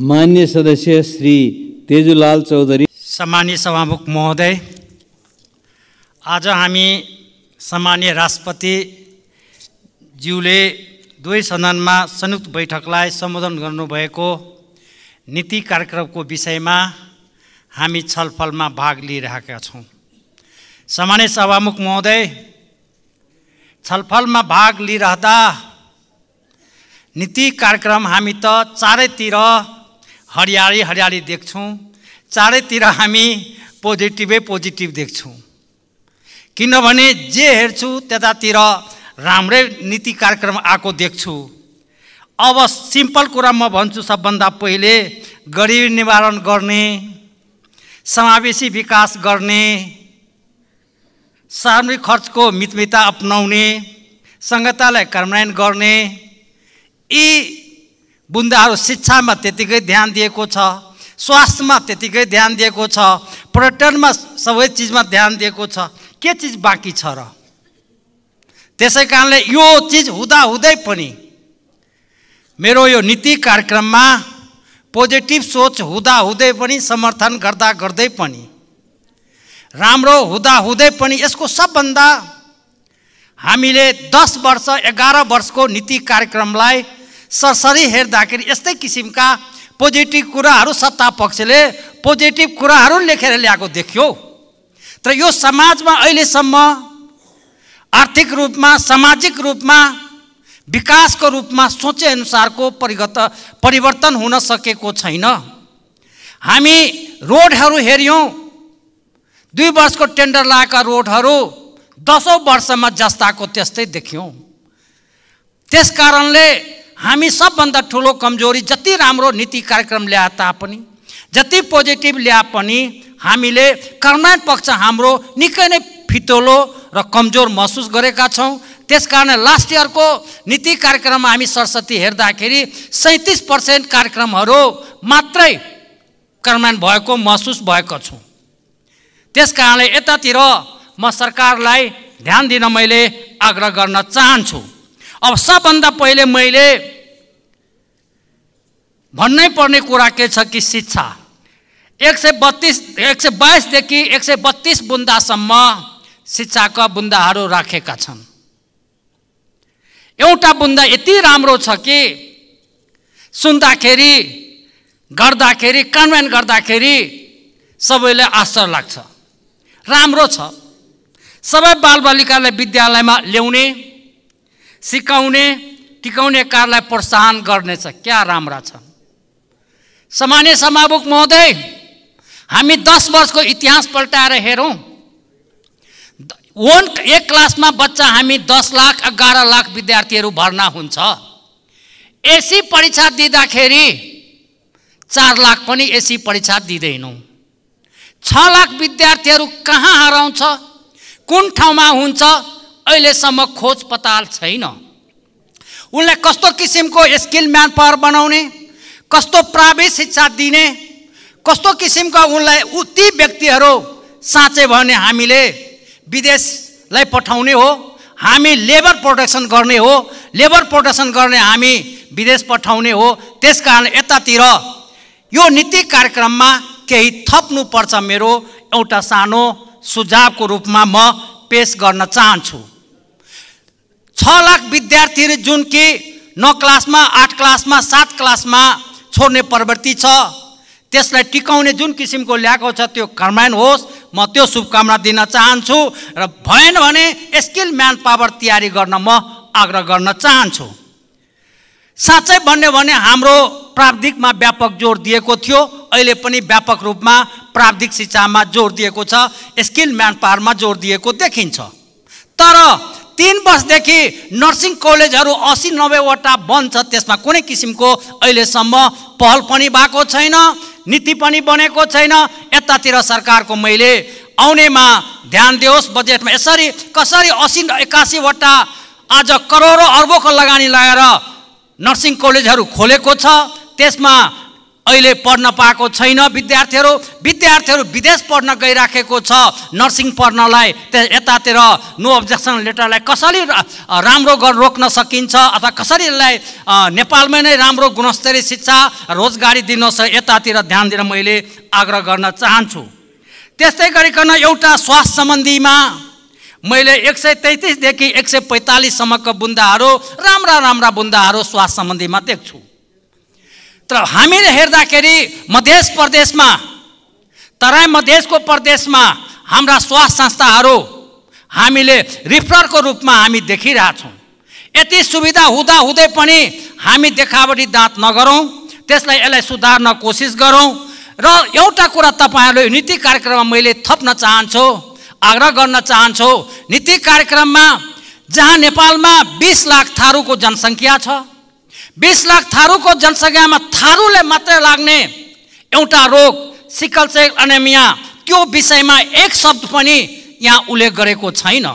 मान्य सदस्य श्री तेजुलाल चौधरी सामान्य सभामुख महोदय आज हामी सामान्य ज्यूले दुवै सदनमा संयुक्त बैठकलाई सम्बोधन गर्नुभएको नीति कार्यक्रमको विषयमा हामी छलफलमा भाग लिइरहेका छौँ सामान्य सभामुख महोदय छलफलमा भाग लिइरहँदा नीति कार्यक्रम हामी त चारैतिर हरियाली हरियाली देख्छौँ चारैतिर हामी पोजिटिभै पोजिटिभ देख्छौँ किनभने जे हेर्छु त्यतातिर राम्रै नीति कार्यक्रम आएको देख्छु अब सिम्पल कुरा म भन्छु सबभन्दा पहिले गरिबी निवारण गर्ने समावेशी विकास गर्ने सार्वजनिक खर्चको मितमिता अप्नाउने सङ्घतालाई कार्यान्वयन गर्ने यी बुन्दाहरू शिक्षामा त्यतिकै ध्यान दिएको छ स्वास्थ्यमा त्यतिकै ध्यान दिएको छ पर्यटनमा सबै चिजमा ध्यान दिएको छ के चिज बाँकी छ र त्यसै कारणले यो चिज हुँदाहुँदै पनि मेरो यो नीति कार्यक्रममा पोजिटिभ सोच हुँदाहुँदै पनि समर्थन गर्दा गर्दै पनि राम्रो हुँदाहुँदै पनि यसको सबभन्दा हामीले दस वर्ष एघार वर्षको नीति कार्यक्रमलाई सरसरी हेर्दाखेरि यस्तै किसिमका पोजिटिभ कुराहरू सत्ता पक्षले पोजिटिभ कुराहरू लेखेर ल्याएको देखियो तर यो समाजमा अहिलेसम्म आर्थिक रूपमा सामाजिक रूपमा विकासको रूपमा सोचेअनुसारको परिगत परिवर्तन हुन सकेको छैन हामी रोडहरू हेऱ्यौँ दुई वर्षको टेन्डर लगाएका रोडहरू दसौँ वर्षमा जस्ताको त्यस्तै देख्यौँ त्यस कारणले हामी सबभन्दा ठुलो कमजोरी जति राम्रो नीति कार्यक्रम ल्याए तापनि जति पोजिटिभ ल्याए पनि हामीले कर्मायण पक्ष हाम्रो निकै नै फितोलो र कमजोर महसुस गरेका छौँ त्यस कारण लास्ट इयरको नीति कार्यक्रममा हामी सरस्वती हेर्दाखेरि सैँतिस पर्सेन्ट कार्यक्रमहरू मात्रै कर्मान भएको महसुस भएको छु त्यस कारणले यतातिर म सरकारलाई ध्यान दिन मैले आग्रह गर्न चाहन्छु अब सबभन्दा पहिले मैले भन्नै पर्ने कुरा के छ कि शिक्षा एक सय बत्तिस एक सय बाइसदेखि एक सय बत्तिस बुन्दासम्म शिक्षाका बुन्दाहरू राखेका छन् एउटा बुन्दा यति राम्रो छ कि सुन्दाखेरि गर्दाखेरि कन्भेन्ट गर्दाखेरि सबैलाई आश्चर्य लाग्छ राम्रो छ सबै बालबालिकालाई विद्यालयमा ल्याउने सिकाउने टिकाउने कार्यलाई प्रोत्साहन गर्नेछ क्या राम्रा छ सामान्य समाभुक महोदय हामी दस वर्षको इतिहास पल्टाएर हेरौँ वन एक क्लासमा बच्चा हामी दस लाख एघार लाख विद्यार्थीहरू भर्ना हुन्छ एसी परीक्षा दिँदाखेरि चार लाख पनि एसी परीक्षा दिँदैनौँ छ लाख विद्यार्थीहरू कहाँ हराउँछ कुन ठाउँमा हुन्छ अहिलेसम्म खोज पताल छैन उनलाई कस्तो किसिमको स्किल म्यान पावर बनाउने कस्तो प्राविधिक शिक्षा दिने कस्तो किसिमको उनलाई उ ती व्यक्तिहरू साँचे भने हामीले विदेशलाई पठाउने हो हामी लेबर प्रोटेक्सन गर्ने हो लेबर प्रोटेक्सन गर्ने हामी विदेश पठाउने हो त्यस कारण यतातिर यो नीति कार्यक्रममा केही थप्नुपर्छ मेरो एउटा सानो सुझावको रूपमा म पेस गर्न चाहन्छु छ लाख विद्यार्थीहरू जुन कि नौ क्लासमा आठ क्लासमा सात क्लासमा छोड्ने प्रवृत्ति छ त्यसलाई टिकाउने जुन किसिमको ल्याएको छ त्यो कर्मायन होस् म त्यो शुभकामना दिन चाहन्छु र भएन भने स्किल म्यान पावर तयारी गर्न म आग्रह गर्न चाहन्छु साँच्चै भन्यो भने हाम्रो प्राविधिकमा व्यापक जोड दिएको थियो अहिले पनि व्यापक रूपमा प्राविधिक शिक्षामा जोड दिएको छ स्किल म्यान पावरमा जोड दिएको देखिन्छ तर तिन वर्षदेखि नर्सिङ कलेजहरू असी नब्बेवटा बन्द छ त्यसमा कुनै किसिमको अहिलेसम्म पहल पनि भएको छैन नीति पनि बनेको छैन यतातिर सरकारको मैले आउनेमा ध्यान दियोस् बजेटमा यसरी कसरी असी एक्कासीवटा आज करोडौँ अर्बको लगानी लगाएर नर्सिङ कलेजहरू खोलेको छ त्यसमा अहिले पढ्न पाएको छैन विद्यार्थीहरू विद्यार्थीहरू विदेश पढ्न गइराखेको छ नर्सिङ पढ्नलाई यतातिर नो अब्जेक्सन लेटरलाई कसरी राम्रो गर रोक्न सकिन्छ अथवा कसरी यसलाई नेपालमै नै राम्रो गुणस्तरीय शिक्षा रोजगारी दिन दिनुहोस् यतातिर ध्यान दिन मैले आग्रह गर्न चाहन्छु त्यस्तै गरिकन एउटा स्वास्थ्य सम्बन्धीमा मैले एक सय तैतिसदेखि एक सय पैँतालिससम्मको बुन्दाहरू राम्रा राम्रा बुन्दाहरू स्वास्थ्य सम्बन्धीमा देख्छु तर हामीले हेर्दाखेरि मध्य प्रदेशमा तराई मधेसको प्रदेशमा हाम्रा स्वास्थ्य संस्थाहरू हामीले रिफरको रूपमा हामी देखिरहेछौँ यति सुविधा हुँदा हुँदै पनि हामी देखावटी दाँत नगरौँ त्यसलाई यसलाई सुधार्न कोसिस गरौँ र एउटा कुरा तपाईँहरूले नीति कार्यक्रममा मैले थप्न चाहन्छु आग्रह गर्न चाहन्छु नीति कार्यक्रममा जहाँ नेपालमा बिस लाख थारूको जनसङ्ख्या छ बिस लाख थारूको जनसङ्ख्यामा थारूले मात्रै लाग्ने एउटा रोग सिकल सेल अनेमिया त्यो विषयमा एक शब्द पनि यहाँ उल्लेख गरेको छैन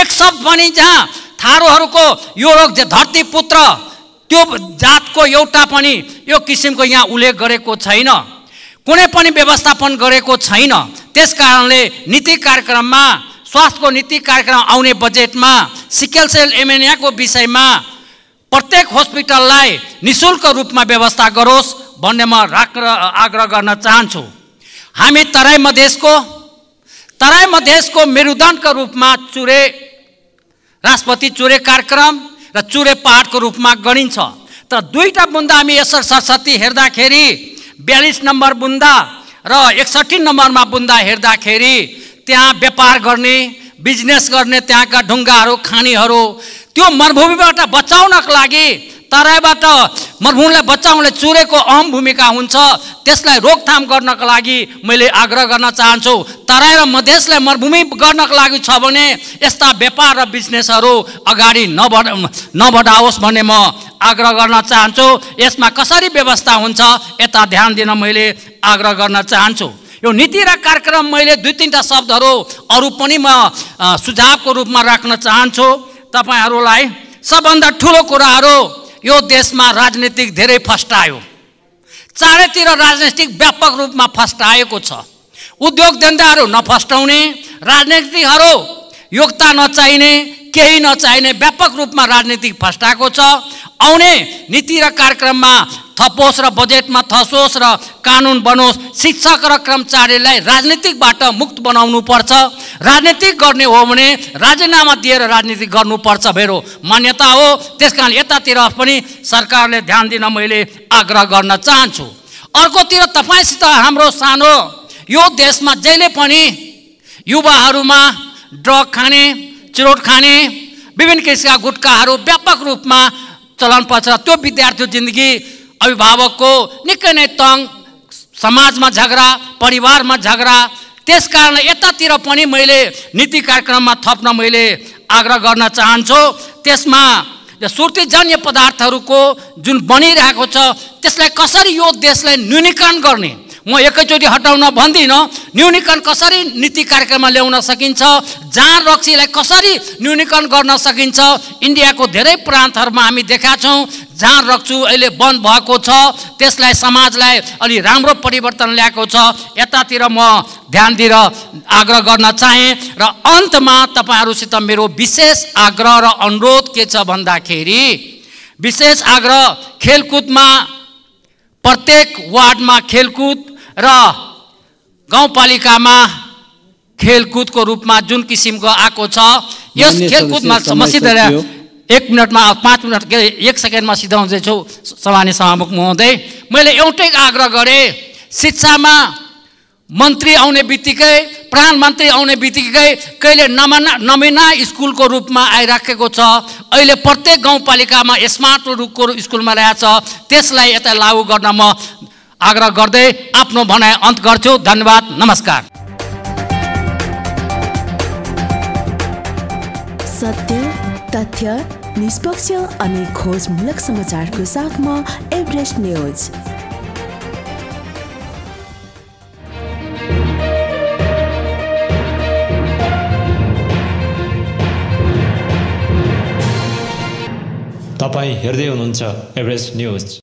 एक शब्द पनि जहाँ थारूहरूको यो रोग धरती पुत्र त्यो जातको एउटा पनि यो किसिमको यहाँ उल्लेख गरेको छैन कुनै पनि व्यवस्थापन गरेको छैन त्यस कारणले नीति कार्यक्रममा स्वास्थ्यको नीति कार्यक्रम आउने बजेटमा सिकल सेल एमेनियाको विषयमा प्रत्येक हस्पिटललाई नि शुल्क रूपमा व्यवस्था गरोस् भन्ने म राख आग्रह गर्न चाहन्छु हामी तराई मधेसको तराई मधेसको मेरुदण्डका रूपमा चुरे राष्ट्रपति चुरे कार्यक्रम र चुरे पहाडको रूपमा गरिन्छ तर दुईवटा बुन्दा हामी यसर सरस्वती हेर्दाखेरि बयालिस नम्बर बुन्दा र एकसट्ठी नम्बरमा बुन्दा हेर्दाखेरि त्यहाँ व्यापार गर्ने बिजनेस गर्ने त्यहाँका ढुङ्गाहरू खानीहरू त्यो मरुभूमिबाट बचाउनको लागि तराईबाट मरुभूमिलाई बचाउनलाई चुरेको अहम भूमिका हुन्छ त्यसलाई रोकथाम गर्नको लागि मैले आग्रह गर्न चाहन्छु तराई र मधेसलाई मरुभूमि गर्नको लागि छ भने यस्ता व्यापार र बिजनेसहरू अगाडि नबढ नबढाओस् भन्ने म आग्रह गर्न चाहन्छु यसमा कसरी व्यवस्था हुन्छ यता ध्यान दिन मैले आग्रह गर्न चाहन्छु यो नीति र कार्यक्रम मैले दुई तिनवटा शब्दहरू अरू पनि म सुझावको रूपमा राख्न चाहन्छु तपाईँहरूलाई सबभन्दा ठुलो कुराहरू यो देशमा राजनीतिक धेरै फस्टायो चारैतिर राजनीतिक व्यापक रूपमा फस्टाएको छ उद्योग धन्दाहरू नफस्टाउने राजनीतिहरू योग्यता नचाहिने केही नचाहिने व्यापक रूपमा राजनीतिक फस्टाएको छ आउने नीति र कार्यक्रममा थपोस् र बजेटमा थसोस् र कानुन बनोस् शिक्षक र कर्मचारीलाई राजनीतिकबाट मुक्त बनाउनु पर्छ राजनीतिक गर्ने हो भने राजीनामा दिएर राजनीति गर्नुपर्छ मेरो मान्यता हो त्यस कारण यतातिर पनि सरकारले ध्यान दिन मैले आग्रह गर्न चाहन्छु अर्कोतिर तपाईँसित हाम्रो सानो यो देशमा जहिले पनि युवाहरूमा ड्रग खाने चिरोट खाने विभिन्न किसिमका गुटकाहरू व्यापक रूपमा चलन पर्छ त्यो विद्यार्थीको जिन्दगी अभिभावकको निकै नै तङ समाजमा झगडा परिवारमा झगडा त्यस कारण यतातिर पनि मैले नीति कार्यक्रममा थप्न मैले आग्रह गर्न चाहन्छु त्यसमा सुर्तिजन्य पदार्थहरूको जुन बनिरहेको छ त्यसलाई कसरी यो देशलाई न्यूनीकरण गर्ने म एकैचोटि हटाउन भन्दिनँ न्यूनीकरण कसरी नीति कार्यक्रममा ल्याउन सकिन्छ जाँड रक्सीलाई कसरी न्यूनीकरण गर्न सकिन्छ इन्डियाको धेरै प्रान्तहरूमा हामी देखा छौँ जाँड रक्सु अहिले बन्द भएको छ त्यसलाई समाजलाई अलि राम्रो परिवर्तन ल्याएको छ यतातिर म ध्यान दिएर आग्रह गर्न चाहेँ र अन्तमा तपाईँहरूसित मेरो विशेष आग्रह र अनुरोध के छ भन्दाखेरि विशेष आग्रह खेलकुदमा प्रत्येक वार्डमा खेलकुद र गाउँपालिकामा खेलकुदको रूपमा जुन किसिमको आएको छ यस खेलकुदमा मसिद्ध एक मिनटमा पाँच मिनट के एक सेकेन्डमा सिधाउँदैछु सभाने सभामुख महोदय मैले एउटै आग्रह गरेँ शिक्षामा मन्त्री आउने बित्तिकै प्रधानमन्त्री आउने बित्तिकै कहिले नमना नमिना स्कुलको रूपमा आइराखेको छ अहिले प्रत्येक गाउँपालिकामा स्मार्ट रूपको स्कुलमा रहेछ त्यसलाई यता लागु गर्न म आग्रह गर्दै आफ्नो भनाइ अन्त गर्छु धन्यवाद नमस्कार सत्य तथ्य निष्पक्ष अनि खोजमूलक समाचारको साथमा एभरेस्ट न्युज तपाईँ हेर्दै हुनुहुन्छ एभरेस्ट न्युज